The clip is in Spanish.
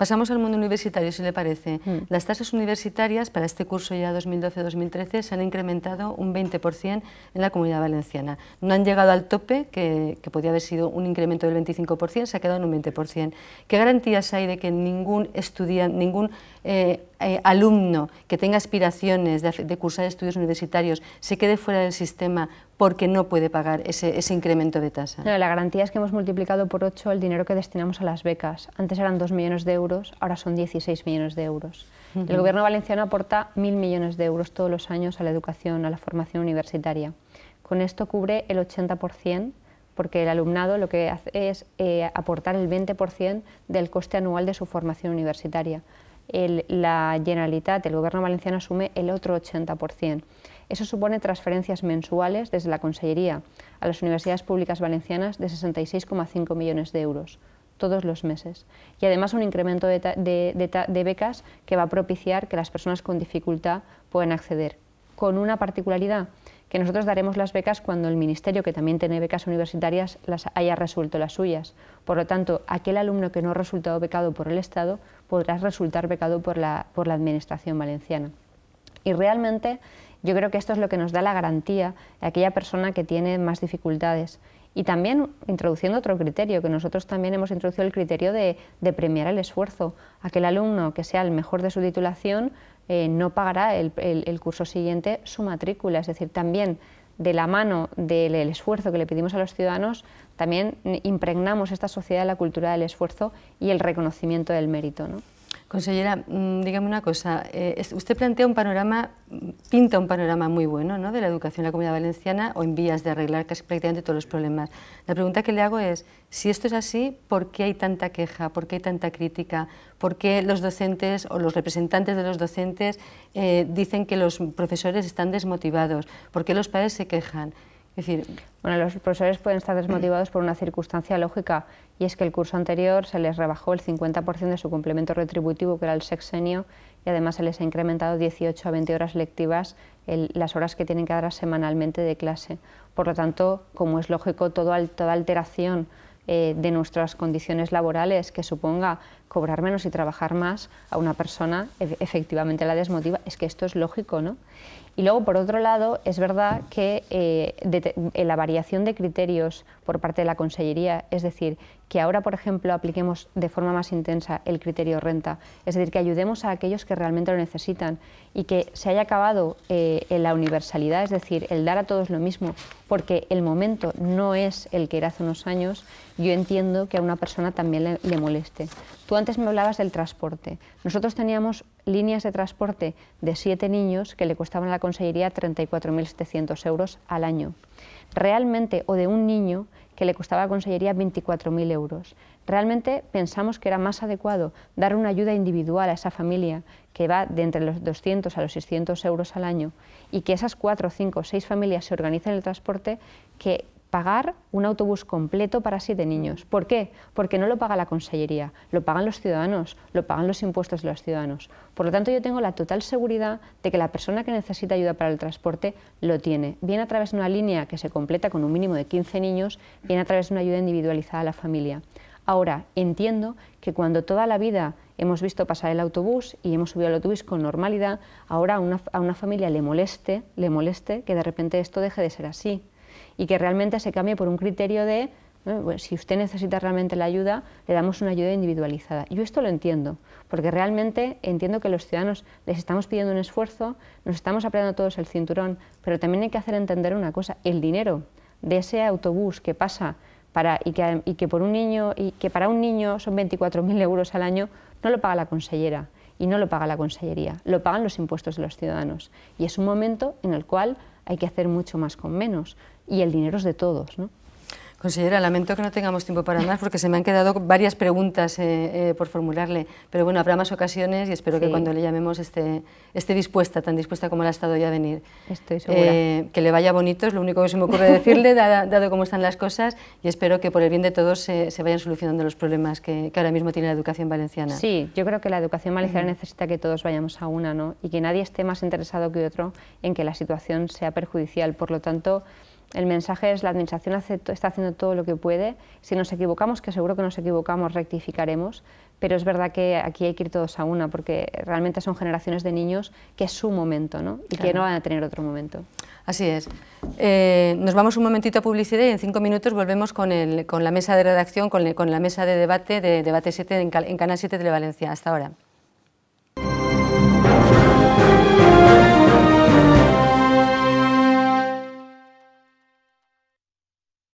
Pasamos al mundo universitario, si le parece. Mm. Las tasas universitarias para este curso ya 2012-2013 se han incrementado un 20% en la comunidad valenciana. No han llegado al tope, que, que podría haber sido un incremento del 25%, se ha quedado en un 20%. ¿Qué garantías hay de que ningún estudiante, ningún eh, eh, alumno que tenga aspiraciones de, de cursar estudios universitarios se quede fuera del sistema porque no puede pagar ese, incremento de tasa. la garantía es que hemos multiplicado por 8 el dinero que destinamos a las becas. Antes eran 2 millones de euros, ahora son 16 millones de euros. El Gobierno valenciano aporta 1.000 millones de euros todos los años a la educación, a la formación universitaria. Con esto cubre el 80% porque el alumnado lo que hace es eh, aportar el 20% del coste anual de su formación universitaria la Generalitat, el Gobierno valenciano, asume el otro 80%. Eso supone transferencias mensuales desde la Consellería a las universidades públicas valencianas de 66,5 millones de euros todos los meses. Y además un incremento de, becas que va a propiciar que las personas con dificultad puedan acceder. Con una particularidad, que nosotros daremos las becas cuando el Ministerio, que también tiene becas universitarias, las haya resuelto las suyas. Por lo tanto, aquel alumno que no ha resultado becado por el Estado podrá resultar becado por la, por la Administración valenciana. Y realmente yo creo que esto es lo que nos da la garantía a aquella persona que tiene más dificultades y también introduciendo otro criterio, que nosotros también hemos introducido el criterio de, premiar el esfuerzo. Aquel alumno que sea el mejor de su titulación eh, no pagará el, curso siguiente su matrícula. Es decir, también de la mano del esfuerzo que le pedimos a los ciudadanos, también impregnamos esta sociedad de la cultura del esfuerzo y el reconocimiento del mérito. Consellera, mm, dígame una cosa. Eh, usted plantea un panorama, pinta un panorama muy bueno ¿no? de la educación en la comunidad valenciana o en vías de arreglar casi prácticamente todos los problemas. La pregunta que le hago es, si esto es así, ¿por qué hay tanta queja? ¿Por qué hay tanta crítica? ¿Por qué los docentes o los representantes de los docentes eh, dicen que los profesores están desmotivados? ¿Por qué los padres se quejan? bueno, los profesores pueden estar desmotivados por una circunstancia lógica y es que el curso anterior se les rebajó el 50% de su complemento retributivo, que era el sexenio, y además se les ha incrementado 18 a 20 horas lectivas las horas que tienen que dar semanalmente de clase. Por lo tanto, como es lógico, toda alteración eh, de nuestras condiciones laborales que suponga cobrar menos y trabajar más a una persona efectivamente la desmotiva. Es que esto es lógico, ¿no? Y luego, por otro lado, es verdad que eh, eh, la variación de criterios por parte de la Consellería, es decir, que ahora, por ejemplo, apliquemos de forma más intensa el criterio renta, es decir, que ayudemos a aquellos que realmente lo necesitan y que se haya acabado eh, en la universalidad, es decir, el dar a todos lo mismo, porque el momento no es el que era hace unos años, yo entiendo que a una persona también le, moleste antes me hablabas del transporte. Nosotros teníamos líneas de transporte de siete niños que le costaban a la Consellería 34.700 euros al año. Realmente, o de un niño que le costaba a la Consellería 24.000 euros. Realmente pensamos que era más adecuado dar una ayuda individual a esa familia que va de entre los 200 a los 600 euros al año y que esas cuatro, cinco, seis familias se organicen el transporte que pagar un autobús completo para siete niños. ¿Por qué? Porque no lo paga la Consellería, lo pagan los ciudadanos, lo pagan los impuestos de los ciudadanos. Por lo tanto, yo tengo la total seguridad de que la persona que necesita ayuda para el transporte lo tiene, bien a través de una línea que se completa con un mínimo de 15 niños, bien a través de una ayuda individualizada a la familia. Ahora, entiendo que cuando toda la vida hemos visto pasar el autobús y hemos subido al autobús con normalidad, ahora a una, a una familia le moleste, le moleste que de repente esto deje de ser así y que realmente se cambie por un criterio de, si usted necesita realmente la ayuda, le damos una ayuda individualizada. Yo esto lo entiendo, porque realmente entiendo que los ciudadanos les estamos pidiendo un esfuerzo, nos estamos apretando todos el cinturón, pero también hay que hacer entender una cosa, el dinero de ese autobús que pasa para, y, que, por un niño, y que para un niño son 24.000 euros al año, no lo paga la consellera y no lo paga la Consellería, lo pagan los impuestos de los ciudadanos. Y es un momento en el cual hay que hacer mucho más con menos y el dinero es de todos. ¿no? lamento que no tengamos tiempo para más porque se me han quedado varias preguntas eh, eh, por formularle, pero bueno, habrá más ocasiones y espero que cuando le llamemos esté, esté dispuesta, tan dispuesta como la ha estado ya a venir. Estoy segura. Eh, que le vaya bonito, es lo único que se me ocurre decirle, dado cómo están las cosas, y espero que por el bien de todos se, se vayan solucionando los problemas que, que, ahora mismo tiene la educación valenciana. Sí, yo creo que la educación valenciana necesita que todos vayamos a una, ¿no? Y que nadie esté más interesado que otro en que la situación sea perjudicial, por lo tanto el mensaje es la administración está haciendo todo lo que puede. Si nos equivocamos, que seguro que nos equivocamos, rectificaremos. Pero es verdad que aquí hay que ir todos a una, porque realmente son generaciones de niños que es su momento, ¿no? Y que no van a tener otro momento. Así es. Eh, nos vamos un momentito a publicidad y en cinco minutos volvemos con, la mesa de redacción, con, la mesa de debate de Debate 7 en, en Canal 7 Valencia. Hasta ahora.